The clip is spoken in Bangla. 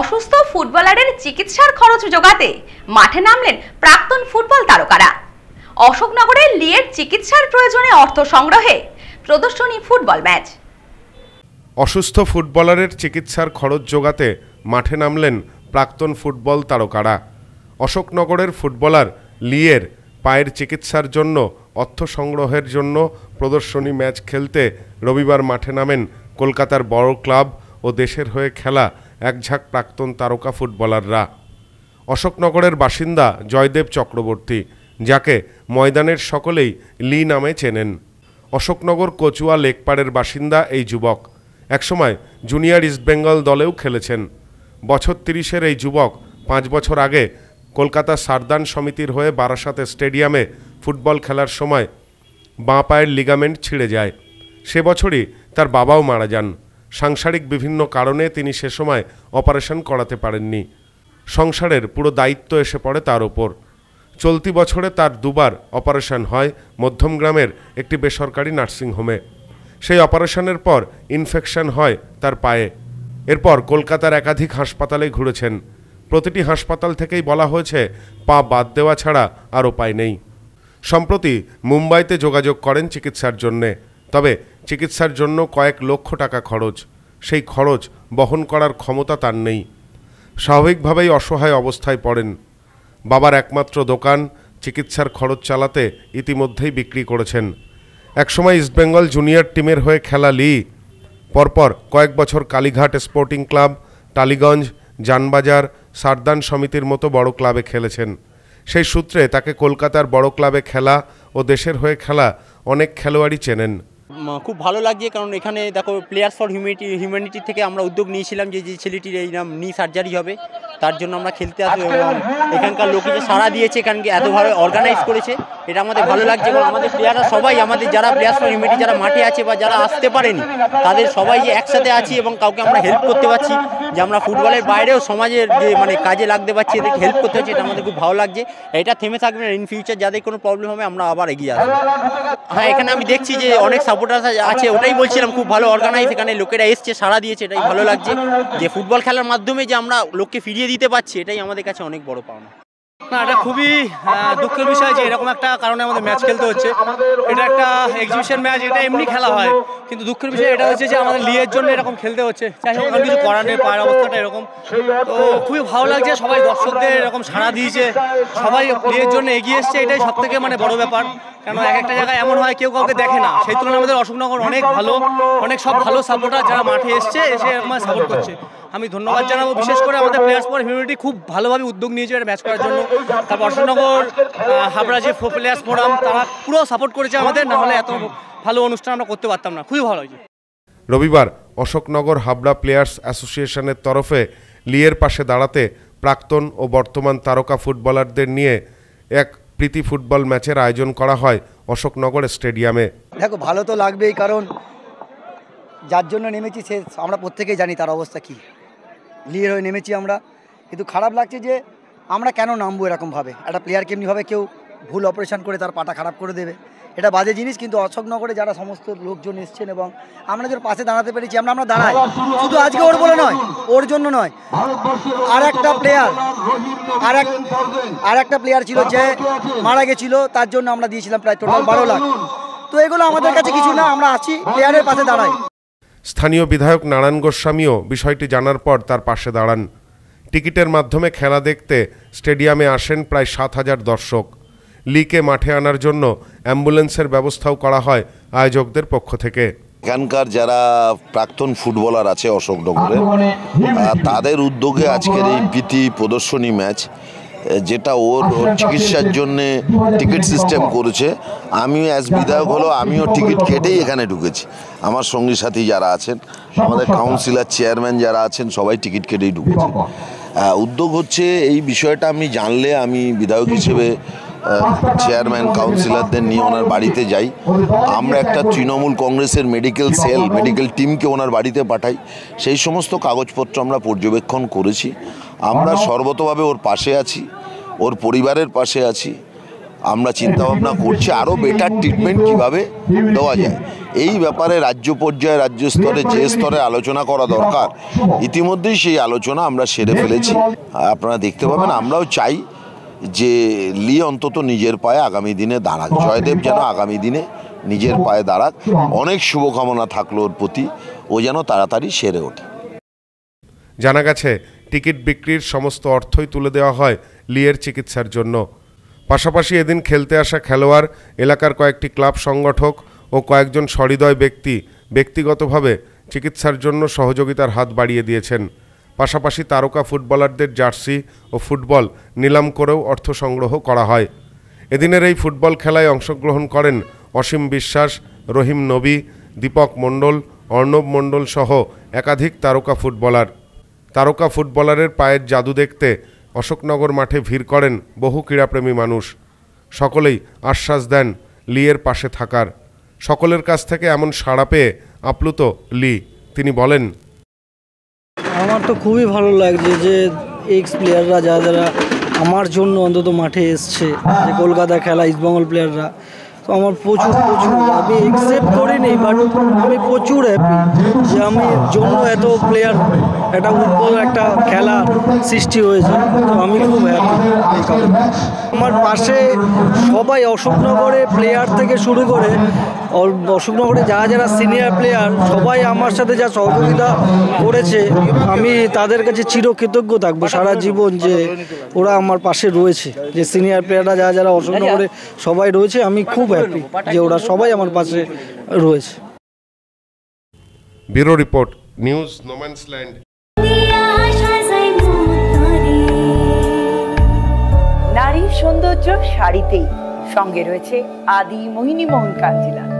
অসুস্থ ফুটবলারের চিকিৎসার খরচ জোগাতে মাঠে নামলেন প্রাক্তন ফুটবল তারকারা অশোকনগরের লিয়ের চিকিৎসার প্রয়োজনে অর্থ সংগ্রহে প্রদর্শনী ফুটবল ম্যাচ অসুস্থ ফুটবলারের চিকিৎসার খরচ জোগাতে মাঠে নামলেন প্রাক্তন ফুটবল তারকারা অশোকনগরের ফুটবলার লিয়ের পায়ের চিকিৎসার জন্য অর্থ সংগ্রহের জন্য প্রদর্শনী ম্যাচ খেলতে রবিবার মাঠে নামেন কলকাতার বড় ক্লাব ও দেশের হয়ে খেলা একঝাঁক প্রাক্তন তারকা ফুটবলাররা অশোকনগরের বাসিন্দা জয়দেব চক্রবর্তী যাকে ময়দানের সকলেই লি নামে চেনেন অশোকনগর কচুয়া লেকপাড়ের বাসিন্দা এই যুবক একসময় জুনিয়র ইস্টবেঙ্গল দলেও খেলেছেন বছর তিরিশের এই যুবক পাঁচ বছর আগে কলকাতা সারদান সমিতির হয়ে বারাসাতে স্টেডিয়ামে ফুটবল খেলার সময় বাঁ পায়ের লিগামেন্ট ছিঁড়ে যায় সে বছরই তার বাবাও মারা যান সাংসারিক বিভিন্ন কারণে তিনি সে সময় অপারেশন করাতে পারেননি সংসারের পুরো দায়িত্ব এসে পড়ে তার ওপর চলতি বছরে তার দুবার অপারেশন হয় মধ্যমগ্রামের একটি বেসরকারি নার্সিংহোমে সেই অপারেশনের পর ইনফেকশন হয় তার পায়ে এরপর কলকাতার একাধিক হাসপাতালে ঘুরেছেন প্রতিটি হাসপাতাল থেকেই বলা হয়েছে পা বাদ দেওয়া ছাড়া আর উপায় নেই সম্প্রতি মুম্বাইতে যোগাযোগ করেন চিকিৎসার জন্যে তবে চিকিৎসার জন্য কয়েক লক্ষ টাকা খরচ সেই খরচ বহন করার ক্ষমতা তার নেই স্বাভাবিকভাবেই অসহায় অবস্থায় পড়েন বাবার একমাত্র দোকান চিকিৎসার খরচ চালাতে ইতিমধ্যেই বিক্রি করেছেন একসময় ইস্টবেঙ্গল জুনিয়র টিমের হয়ে খেলা লি পরপর কয়েক বছর কালীঘাট স্পোর্টিং ক্লাব টালিগঞ্জ জানবাজার সারদান সমিতির মতো বড় ক্লাবে খেলেছেন সেই সূত্রে তাকে কলকাতার বড় ক্লাবে খেলা ও দেশের হয়ে খেলা অনেক খেলোয়াড়ই চেনেন খুব ভালো লাগছে কারণ এখানে দেখো প্লেয়ার্স ফর হিউম্যানিটি হিউম্যানিটি থেকে আমরা উদ্যোগ নিয়েছিলাম যে যে ছেলেটির এই নাম নি সার্জারি হবে তার জন্য আমরা খেলতে আসবো এবং হ্যাঁ। এখানকার লোকেদের সাড়া দিয়েছে এখানকে এত ভালো অর্গানাইজ করেছে এটা আমাদের ভালো লাগছে এবং আমাদের প্লেয়াররা সবাই আমাদের যারা প্লেয়ার্স ফর ইউনিটি যারা মাঠে আছে বা যারা আসতে পারেনি তাদের সবাই যে একসাথে আছি এবং কাউকে আমরা হেল্প করতে পারছি যে আমরা ফুটবলের বাইরেও সমাজের যে মানে কাজে লাগতে পারছি এদেরকে হেল্প করতে পারছি এটা আমাদের খুব ভালো লাগছে এটা থেমে থাকবে না ইন ফিউচার যাদের কোনো প্রবলেম হবে আমরা আবার এগিয়ে আসবো হ্যাঁ এখানে আমি দেখছি যে অনেক সাপোর্টার্স আছে ওটাই বলছিলাম খুব ভালো অর্গানাইজ এখানে লোকেরা এসছে সারা দিয়েছে এটাই ভালো লাগছে যে ফুটবল খেলার মাধ্যমে যে আমরা লোককে ফিরিয়ে দিতে পারছি এটাই আমাদের কাছে অনেক বড় পাওনা না এটা খুবই দুঃখের বিষয় যে এরকম একটা কারণে আমাদের ম্যাচ খেলতে হচ্ছে এটা একটা এক্সিবিশন ম্যাচ এটা এমনি খেলা হয় কিন্তু দুঃখের বিষয় এটা হচ্ছে যে আমাদের লিয়ের জন্য এরকম খেলতে হচ্ছে যাই হোক কিছু করার নেই পায়ের অবস্থাটা এরকম তো খুবই ভালো লাগছে সবাই দর্শকদের এরকম সাড়া দিয়েছে সবাই লিয়ের জন্য এগিয়ে এসছে এটাই সব থেকে মানে বড় ব্যাপার কারণ এক একটা জায়গায় এমন হয় কেউ কাউকে দেখে না সেই তুলনায় আমাদের অশোকনগর অনেক ভালো অনেক সব ভালো সাপোর্টার যারা মাঠে এসছে এসে আমার সাপোর্ট করছে আমি ধন্যবাদ জানাবো বিশেষ করে আমাদের প্লেয়ার্স ফর হিউম্যানিটি খুব ভালোভাবে উদ্যোগ নিয়েছে এটা ম্যাচ করার জন্য তারপর অশোকনগর হাবড়া যে প্লেয়ার্স ফোরাম তারা পুরো সাপোর্ট করেছে আমাদের না হলে এত ভালো অনুষ্ঠান আমরা করতে পারতাম না খুবই ভালো হয়েছে রবিবার অশোকনগর হাবড়া প্লেয়ার্স অ্যাসোসিয়েশনের তরফে লিয়ের পাশে দাঁড়াতে প্রাক্তন ও বর্তমান তারকা ফুটবলারদের নিয়ে এক প্রীতি ফুটবল ম্যাচের আয়োজন করা হয় অশোকনগর স্টেডিয়ামে দেখো ভালো তো লাগবেই কারণ যার জন্য নেমেছি সে আমরা প্রত্যেকেই জানি তার অবস্থা কী লিয়ের হয়ে নেমেছি আমরা কিন্তু খারাপ লাগছে যে আমরা কেন নামবো এরকমভাবে একটা প্লেয়ারকে এমনিভাবে কেউ ভুল অপারেশন করে তার পাটা খারাপ করে দেবে এটা বাজে জিনিস কিন্তু অশোকনগরে যারা সমস্ত লোকজন এসছেন এবং আমরা যার পাশে দাঁড়াতে পেরেছি আমরা আমরা দাঁড়াই শুধু আজকে ওর বলে নয় ওর জন্য নয় আর একটা প্লেয়ার আর এক আর একটা প্লেয়ার ছিল যে মারা গেছিল তার জন্য আমরা দিয়েছিলাম প্রায় টোটাল বারো লাখ তো এগুলো আমাদের কাছে কিছু না আমরা আছি প্লেয়ারের পাশে দাঁড়াই স্থানীয় বিধায়ক নারায়ণ গোস্বামীও বিষয়টি জানার পর তার পাশে দাঁড়ান টিকিটের মাধ্যমে খেলা দেখতে স্টেডিয়ামে আসেন প্রায় সাত হাজার দর্শক লিকে মাঠে আনার জন্য অ্যাম্বুলেন্সের ব্যবস্থাও করা হয় আয়োজকদের পক্ষ থেকে এখানকার যারা প্রাক্তন ফুটবলার আছে অশোকনগরে তাদের উদ্যোগে আজকের এই প্রীতি প্রদর্শনী ম্যাচ যেটা ওর ওর আচ্ছা, আচ্ছা, চিকিৎসার আচ্ছা। জন্যে টিকিট সিস্টেম করেছে আমি অ্যাজ বিধায়ক হলো আমিও টিকিট কেটেই এখানে ঢুকেছি আমার সঙ্গী সাথী যারা আছেন আমাদের কাউন্সিলর চেয়ারম্যান যারা আছেন সবাই টিকিট কেটেই ঢুকেছে উদ্যোগ হচ্ছে এই বিষয়টা আমি জানলে আমি বিধায়ক হিসেবে চেয়ারম্যান কাউন্সিলরদের নিয়ে ওনার বাড়িতে যাই আমরা একটা তৃণমূল কংগ্রেসের মেডিকেল সেল মেডিকেল টিমকে ওনার বাড়িতে পাঠাই সেই সমস্ত কাগজপত্র আমরা পর্যবেক্ষণ করেছি আমরা সর্বতভাবে ওর পাশে আছি ওর পরিবারের পাশে আছি আমরা চিন্তাভাবনা করছি আরও বেটার ট্রিটমেন্ট কিভাবে দেওয়া যায় এই ব্যাপারে রাজ্য পর্যায়ে রাজ্য স্তরে যে স্তরে আলোচনা করা দরকার ইতিমধ্যেই সেই আলোচনা আমরা সেরে ফেলেছি আপনারা দেখতে পাবেন আমরাও চাই যে লি অন্তত নিজের পায়ে আগামী দিনে দাঁড়াক জয়দেব যেন আগামী দিনে নিজের পায়ে দাঁড়াক অনেক শুভকামনা থাকলো ওর প্রতি ও যেন তাড়াতাড়ি সেরে ওঠে জানা গেছে টিকিট বিক্রির সমস্ত অর্থই তুলে দেওয়া হয় লিয়ের চিকিৎসার জন্য পাশাপাশি এদিন খেলতে আসা খেলোয়াড় এলাকার কয়েকটি ক্লাব সংগঠক ও কয়েকজন সহৃদয় ব্যক্তি ব্যক্তিগতভাবে চিকিৎসার জন্য সহযোগিতার হাত বাড়িয়ে দিয়েছেন পাশাপাশি তারকা ফুটবলারদের জার্সি ও ফুটবল নিলাম করেও অর্থ সংগ্রহ করা হয় এদিনের এই ফুটবল খেলায় অংশগ্রহণ করেন অসীম বিশ্বাস রহিম নবী দীপক মণ্ডল অর্ণব মণ্ডল সহ একাধিক তারকা ফুটবলার তারকা ফুটবলারের পায়ের জাদু দেখতে অশোকনগর মাঠে ভিড় করেন বহু ক্রীড়াপ্রেমী মানুষ সকলেই আশ্বাস দেন লিয়ের পাশে থাকার সকলের কাছ থেকে এমন সাড়া পেয়ে আপ্লুত লি তিনি বলেন আমার তো খুবই ভালো লাগছে যে এক্স প্লেয়াররা যারা যারা আমার জন্য অন্তত মাঠে এসছে যে কলকাতা খেলা ইস্টবেঙ্গল প্লেয়াররা তো আমার প্রচুর প্রচুর আমি এক্সেপ্ট করিনি বাট আমি প্রচুর হ্যাপি যে আমি জন্য এত প্লেয়ার একটা ফুটবল একটা খেলা সৃষ্টি হয়েছে তো আমি খুব হ্যাপি আমার পাশে সবাই অশোকনগরে প্লেয়ার থেকে শুরু করে অশোকনগরে যারা যারা সিনিয়র প্লেয়ার সবাই আমার সাথে যা সহযোগিতা করেছে আমি তাদের কাছে চিরকৃতজ্ঞ থাকবো সারা জীবন যে ওরা আমার পাশে রয়েছে যে সিনিয়র প্লেয়াররা যারা যারা অশোকনগরে সবাই রয়েছে আমি খুব হ্যাপি যে ওরা সবাই আমার পাশে রয়েছে ব্যুরো রিপোর্ট নিউজ নোম্যান্সল্যান্ড নারীর সৌন্দর্য শাড়িতেই সঙ্গে রয়েছে আদি মোহিনী মোহন কাঞ্জিলা